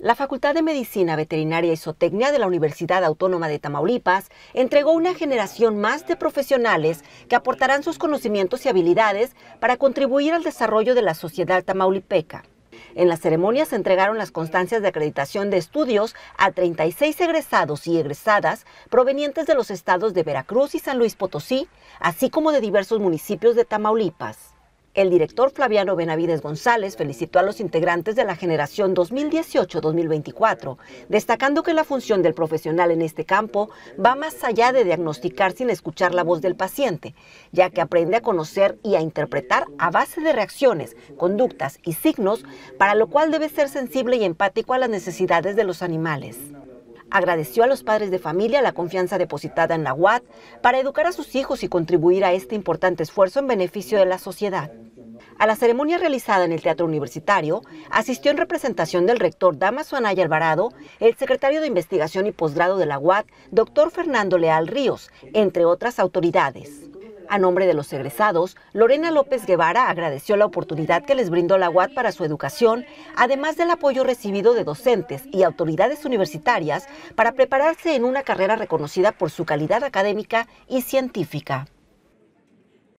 La Facultad de Medicina Veterinaria y Zootecnia de la Universidad Autónoma de Tamaulipas entregó una generación más de profesionales que aportarán sus conocimientos y habilidades para contribuir al desarrollo de la sociedad tamaulipeca. En la ceremonia se entregaron las constancias de acreditación de estudios a 36 egresados y egresadas provenientes de los estados de Veracruz y San Luis Potosí, así como de diversos municipios de Tamaulipas. El director Flaviano Benavides González felicitó a los integrantes de la generación 2018-2024, destacando que la función del profesional en este campo va más allá de diagnosticar sin escuchar la voz del paciente, ya que aprende a conocer y a interpretar a base de reacciones, conductas y signos, para lo cual debe ser sensible y empático a las necesidades de los animales agradeció a los padres de familia la confianza depositada en la UAT para educar a sus hijos y contribuir a este importante esfuerzo en beneficio de la sociedad. A la ceremonia realizada en el Teatro Universitario asistió en representación del rector Damaso Anaya Alvarado, el secretario de Investigación y Posgrado de la UAT, doctor Fernando Leal Ríos, entre otras autoridades. A nombre de los egresados, Lorena López Guevara agradeció la oportunidad que les brindó la UAD para su educación, además del apoyo recibido de docentes y autoridades universitarias para prepararse en una carrera reconocida por su calidad académica y científica.